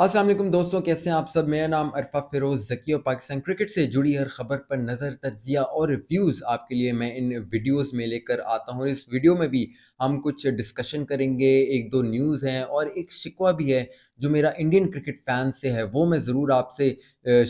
असलम दोस्तों कैसे हैं आप सब मेरा नाम अरफा फिरोज जकी और पाकिस्तान क्रिकेट से जुड़ी हर खबर पर नज़र तजिया और रिव्यूज़ आपके लिए मैं इन वीडियोस में लेकर आता हूँ इस वीडियो में भी हम कुछ डिस्कशन करेंगे एक दो न्यूज़ हैं और एक शिकवा भी है जो मेरा इंडियन क्रिकेट फैन से है वो मैं ज़रूर आपसे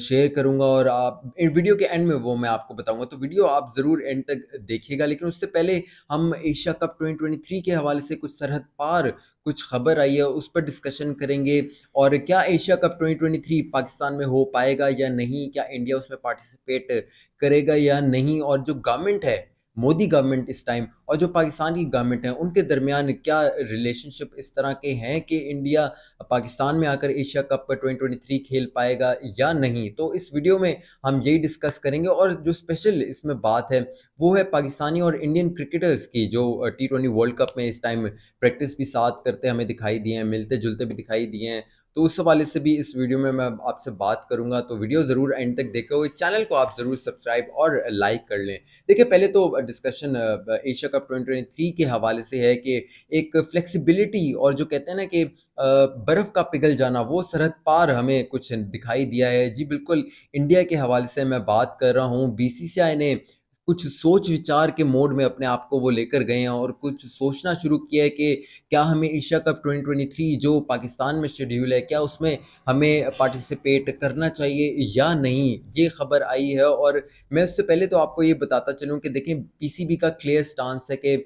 शेयर करूँगा और आप वीडियो के एंड में वो मैं आपको बताऊँगा तो वीडियो आप ज़रूर एंड तक देखिएगा लेकिन उससे पहले हम एशिया कप 2023 के हवाले से कुछ सरहद पार कुछ खबर आई है उस पर डिस्कशन करेंगे और क्या एशिया कप 2023 पाकिस्तान में हो पाएगा या नहीं क्या इंडिया उसमें पार्टिसिपेट करेगा या नहीं और जो गवर्नमेंट है मोदी गवर्नमेंट इस टाइम और जो पाकिस्तान की गवर्नमेंट है उनके दरमियान क्या रिलेशनशिप इस तरह के हैं कि इंडिया पाकिस्तान में आकर एशिया कप का 2023 खेल पाएगा या नहीं तो इस वीडियो में हम यही डिस्कस करेंगे और जो स्पेशल इसमें बात है वो है पाकिस्तानी और इंडियन क्रिकेटर्स की जो टी वर्ल्ड कप में इस टाइम प्रैक्टिस भी साथ करते हमें दिखाई दिए हैं मिलते जुलते भी दिखाई दिए हैं तो उस हवाले से भी इस वीडियो में मैं आपसे बात करूंगा तो वीडियो ज़रूर एंड तक देखो हुए चैनल को आप ज़रूर सब्सक्राइब और लाइक कर लें देखिए पहले तो डिस्कशन एशिया कप थ्री के हवाले से है कि एक फ्लेक्सिबिलिटी और जो कहते हैं ना कि बर्फ़ का पिघल जाना वो सरहद पार हमें कुछ दिखाई दिया है जी बिल्कुल इंडिया के हवाले से मैं बात कर रहा हूँ बी ने कुछ सोच विचार के मोड में अपने आप को वो लेकर गए हैं और कुछ सोचना शुरू किया है कि क्या हमें एशिया कप 2023 जो पाकिस्तान में शेड्यूल है क्या उसमें हमें पार्टिसिपेट करना चाहिए या नहीं ये खबर आई है और मैं उससे पहले तो आपको ये बताता चलूँ कि देखें पीसीबी का क्लियर स्टांस है कि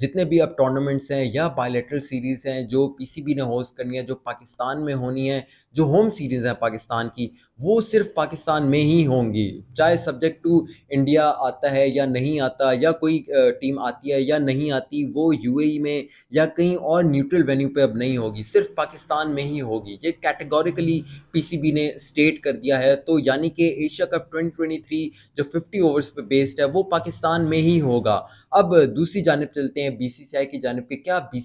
जितने भी अब टूर्नामेंट्स हैं या बायोलेटरल सीरीज़ हैं जो पी ने होस्ट करनी है जो पाकिस्तान में होनी है जो होम सीरीज़ हैं पाकिस्तान की वो सिर्फ पाकिस्तान में ही होंगी चाहे सब्जेक्ट टू इंडिया आता है है या नहीं आता या कोई टीम आती है या नहीं आती वो यूएई e में या कहीं और न्यूट्रल वेन्यू पे अब नहीं होगी सिर्फ पाकिस्तान में ही होगी ये कैटेगोरिकली पीसीबी ने स्टेट कर दिया है तो यानी कि एशिया कप 2023 जो 50 ओवर्स पे बेस्ड है वो पाकिस्तान में ही होगा अब दूसरी जानब चलते हैं बीसीसीआई की जानब के क्या बी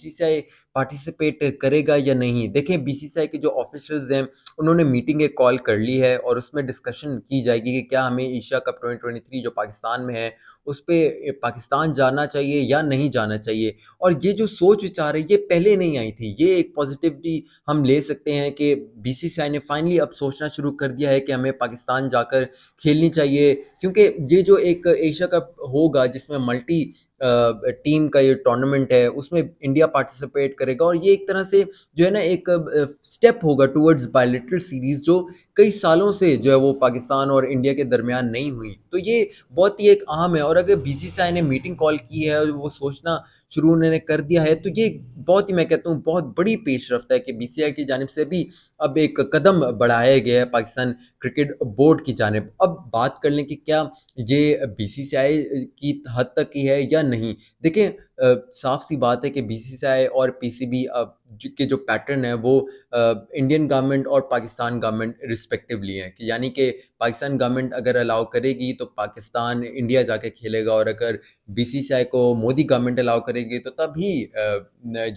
पार्टिसिपेट करेगा या नहीं देखें बीसीसीआई के जो ऑफिशियल्स हैं उन्होंने मीटिंग एक कॉल कर ली है और उसमें डिस्कशन की जाएगी कि क्या हमें एशिया कप 2023 जो पाकिस्तान में है उस पर पाकिस्तान जाना चाहिए या नहीं जाना चाहिए और ये जो सोच विचार है ये पहले नहीं आई थी ये एक पॉजिटिविटी हम ले सकते हैं कि बीसीसीआई ने फाइनली अब सोचना शुरू कर दिया है कि हमें पाकिस्तान जाकर खेलनी चाहिए क्योंकि ये जो एक एशिया कप होगा जिसमें मल्टी टीम का ये टूर्नामेंट है उसमें इंडिया पार्टिसिपेट करेगा और ये एक तरह से जो है ना एक स्टेप होगा टूवर्ड्स बायोलिटल सीरीज़ जो कई सालों से जो है वो पाकिस्तान और इंडिया के दरमियान नहीं हुई तो ये बहुत ही एक अहम है और अगर बी ने मीटिंग कॉल की है वो सोचना शुरू उन्होंने कर दिया है तो ये बहुत ही मैं कहता हूँ बहुत बड़ी पेश रफ्त है कि बी की जानब से भी अब एक कदम बढ़ाया गया है पाकिस्तान क्रिकेट बोर्ड की जानब अब बात कर लें कि क्या ये बी की हद तक ही है या नहीं देखें साफ सी बात है कि बी और बी के जो पैटर्न है वो इंडियन गवर्नमेंट और पाकिस्तान गवर्नमेंट रिस्पेक्टिवली हैं कि यानी कि पाकिस्तान गवर्नमेंट अगर अलाउ करेगी तो पाकिस्तान इंडिया जाके खेलेगा और अगर बी को मोदी गवर्नमेंट अलाउ करेगी तो तभी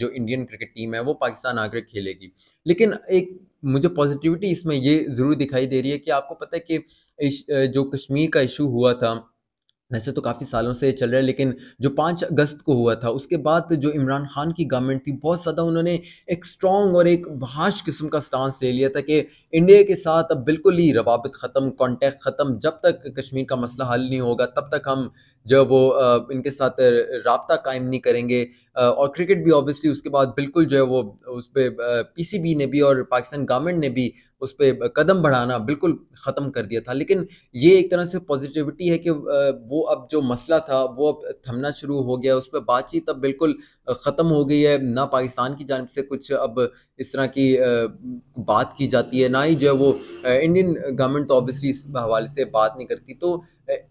जो इंडियन क्रिकेट टीम है वो पाकिस्तान आकर खेलेगी लेकिन एक मुझे पॉजिटिविटी इसमें ये ज़रूर दिखाई दे रही है कि आपको पता है कि जो कश्मीर का इशू हुआ था वैसे तो काफ़ी सालों से चल रहा है लेकिन जो पाँच अगस्त को हुआ था उसके बाद जो इमरान खान की गवर्नमेंट थी बहुत ज़्यादा उन्होंने एक स्ट्रॉन्ग और एक भाष किस्म का स्टांस ले लिया था कि इंडिया के साथ अब बिल्कुल ही रवाबत ख़त्म कॉन्टैक्ट ख़त्म जब तक कश्मीर का मसला हल नहीं होगा तब तक हम जब वो इनके साथ रबता कायम नहीं करेंगे और क्रिकेट भी ऑब्वियसली उसके बाद बिल्कुल जो है वो उस पर पी ने भी और पाकिस्तान गवर्नमेंट ने भी उस पर कदम बढ़ाना बिल्कुल ख़त्म कर दिया था लेकिन ये एक तरह से पॉजिटिविटी है कि वो अब जो मसला था वो अब थमना शुरू हो गया उस पर बातचीत अब बिल्कुल ख़त्म हो गई है ना पाकिस्तान की जानब से कुछ अब इस तरह की बात की जाती है ना ही जो है वो इंडियन गवर्नमेंट तो ऑबियसली इस हवाले से बात नहीं करती तो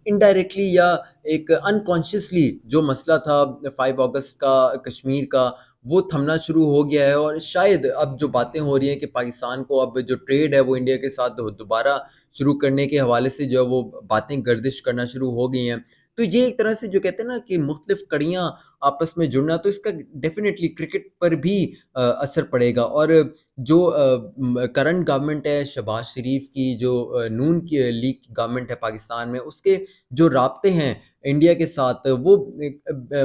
इनडायरेक्टली या एक अनकॉन्शियसली जो मसला था फाइव अगस्त का कश्मीर का वो थमना शुरू हो गया है और शायद अब जो बातें हो रही हैं कि पाकिस्तान को अब जो ट्रेड है वो इंडिया के साथ दोबारा शुरू करने के हवाले से जो है वो बातें गर्दिश करना शुरू हो गई हैं तो ये एक तरह से जो कहते हैं ना कि मुख्तलिफ कड़ियाँ आपस में जुड़ना तो इसका डेफिनेटली क्रिकेट पर भी असर पड़ेगा और जो करंट गवर्नमेंट है शहबाज शरीफ की जो नून की लीग गवर्नमेंट है पाकिस्तान में उसके जो रबते हैं इंडिया के साथ वो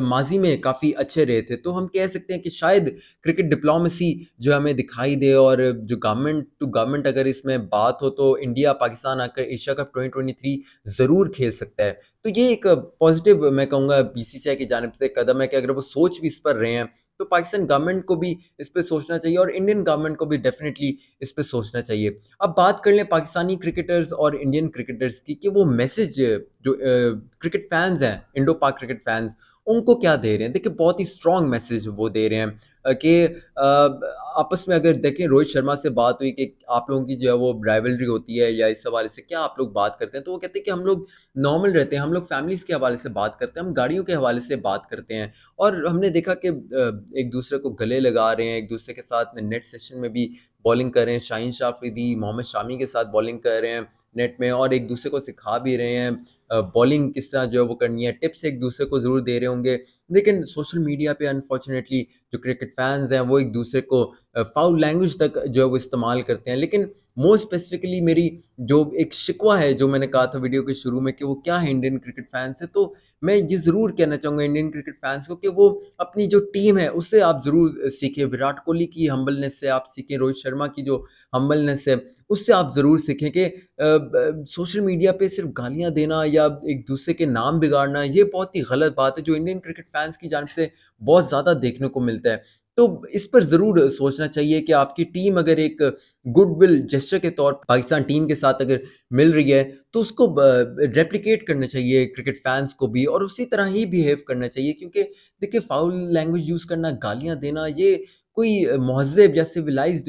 माजी में काफ़ी अच्छे रहे थे तो हम कह सकते हैं कि शायद क्रिकेट डिप्लोमेसी जो हमें दिखाई दे और जो गवर्नमेंट टू तो गवर्नमेंट अगर इसमें बात हो तो इंडिया पाकिस्तान आकर एशिया कप 2023 ज़रूर खेल सकता है तो ये एक पॉजिटिव मैं कहूँगा बी की जानब से कदम है कि अगर वो सोच भी इस पर रहे हैं तो पाकिस्तान गवर्नमेंट को भी इस पर सोचना चाहिए और इंडियन गवर्नमेंट को भी डेफिनेटली इस पर सोचना चाहिए अब बात कर लें पाकिस्तानी क्रिकेटर्स और इंडियन क्रिकेटर्स की कि वो मैसेज जो क्रिकेट फैंस हैं इंडो पाक क्रिकेट फैंस उनको क्या दे रहे हैं देखिए बहुत ही स्ट्रॉन्ग मैसेज वो दे रहे हैं कि आपस में अगर देखें रोहित शर्मा से बात हुई कि आप लोगों की जो है वो ड्राइवलरी होती है या इस हवाले से क्या आप लोग बात करते हैं तो वो कहते हैं कि हम लोग नॉर्मल रहते हैं हम लोग फैमिलीज़ के हवाले से बात करते हैं हम गाड़ियों के हवाले से बात करते हैं और हमने देखा कि एक दूसरे को गले लगा रहे हैं एक दूसरे के साथ नेट सेशन में भी बॉलिंग कर रहे हैं शाहिन शाफिदी मोहम्मद शामी के साथ बॉलिंग कर रहे हैं नेट में और एक दूसरे को सिखा भी रहे हैं बॉलिंग किस तरह जो है वो करनी है टिप्स एक दूसरे को ज़रूर दे रहे होंगे लेकिन सोशल मीडिया पे अनफॉर्चुनेटली जो क्रिकेट फैंस हैं वो एक दूसरे को फाउल लैंग्वेज तक जो है वो इस्तेमाल करते हैं लेकिन मोर स्पेसिफिकली मेरी जो एक शिकवा है जो मैंने कहा था वीडियो के शुरू में कि वो क्या है इंडियन क्रिकेट फैन से तो मैं ये ज़रूर कहना चाहूँगा इंडियन क्रिकेट फैंस को कि वो अपनी जो टीम है उससे आप ज़रूर सीखें विराट कोहली की हम्बलनेस से आप सीखें रोहित शर्मा की जो हम्बलनेस है उससे आप ज़रूर सीखें कि सोशल मीडिया पे सिर्फ गालियाँ देना या एक दूसरे के नाम बिगाड़ना ये बहुत ही गलत बात है जो इंडियन क्रिकेट फैंस की जानब से बहुत ज़्यादा देखने को मिलता है तो इस पर ज़रूर सोचना चाहिए कि आपकी टीम अगर एक गुड विल जेस्टर के तौर पर पाकिस्तान टीम के साथ अगर मिल रही है तो उसको रेप्लिकेट करना चाहिए क्रिकेट फैंस को भी और उसी तरह ही बिहेव करना चाहिए क्योंकि देखिए फाउल लैंग्वेज यूज़ करना गालियाँ देना ये कोई महजब या सिविलाइज्ड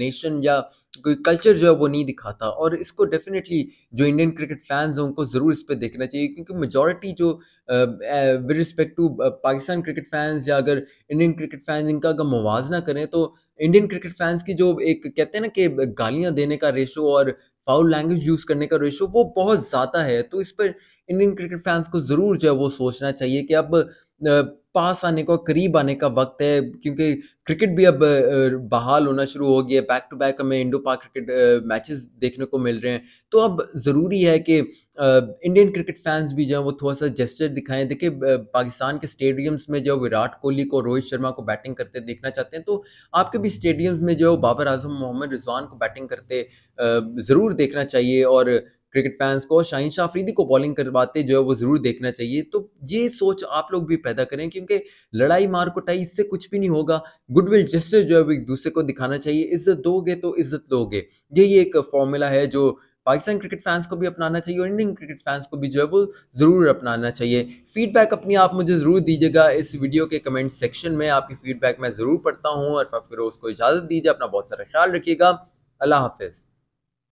नेशन या कोई कल्चर जो है वो नहीं दिखाता और इसको डेफिनेटली जो इंडियन क्रिकेट फैंस हैं उनको ज़रूर इस पर देखना चाहिए क्योंकि मेजोरिटी जो with respect to Pakistan cricket fans या अगर इंडियन क्रिकेट फैंस इनका अगर मुवजना करें तो इंडियन क्रिकेट फैंस की जो एक कहते हैं ना कि गालियाँ देने का रेशो और फाउल लैंग्वेज यूज़ करने का रेशो वो बहुत ज़्यादा है तो इस पर इंडियन क्रिकेट फैंस को ज़रूर जो है वो सोचना चाहिए कि अब पास आने का करीब आने का वक्त है क्योंकि क्रिकेट भी अब बहाल होना शुरू हो गया बैक टू बैक हमें इंडो पाक क्रिकेट मैचेस देखने को मिल रहे हैं तो अब ज़रूरी है कि इंडियन क्रिकेट फैंस भी जो है वो थोड़ा सा जेस्टर दिखाएं देखिए पाकिस्तान के स्टेडियम्स में जो विराट कोहली को रोहित शर्मा को बैटिंग करते देखना चाहते हैं तो आपके भी स्टेडियम्स में जो बाबर आजम मोहम्मद रिजवान को बैटिंग करते ज़रूर देखना चाहिए और क्रिकेट फैंस को शाहिन शाह अफरीदी को बॉलिंग करवाते जो है वो ज़रूर देखना चाहिए तो ये सोच आप लोग भी पैदा करें क्योंकि लड़ाई मार कुटाई इससे कुछ भी नहीं होगा गुडविल जस्टिस जो है वो एक दूसरे को दिखाना चाहिए इज्जत दोगे तो इज्जत लोगे यही एक फॉर्मूला है जो पाकिस्तान क्रिकेट फैंस को भी अपनाना चाहिए और इंडियन क्रिकेट फैंस को भी जो है वो ज़रूर अपनाना चाहिए फीडबैक अपनी आप मुझे ज़रूर दीजिएगा इस वीडियो के कमेंट सेक्शन में आपकी फ़ीडबैक मैं ज़रूर पढ़ता हूँ और फिर उसको इजाज़त दीजिए अपना बहुत सारा ख्याल रखिएगा अल्लाह हाफिज़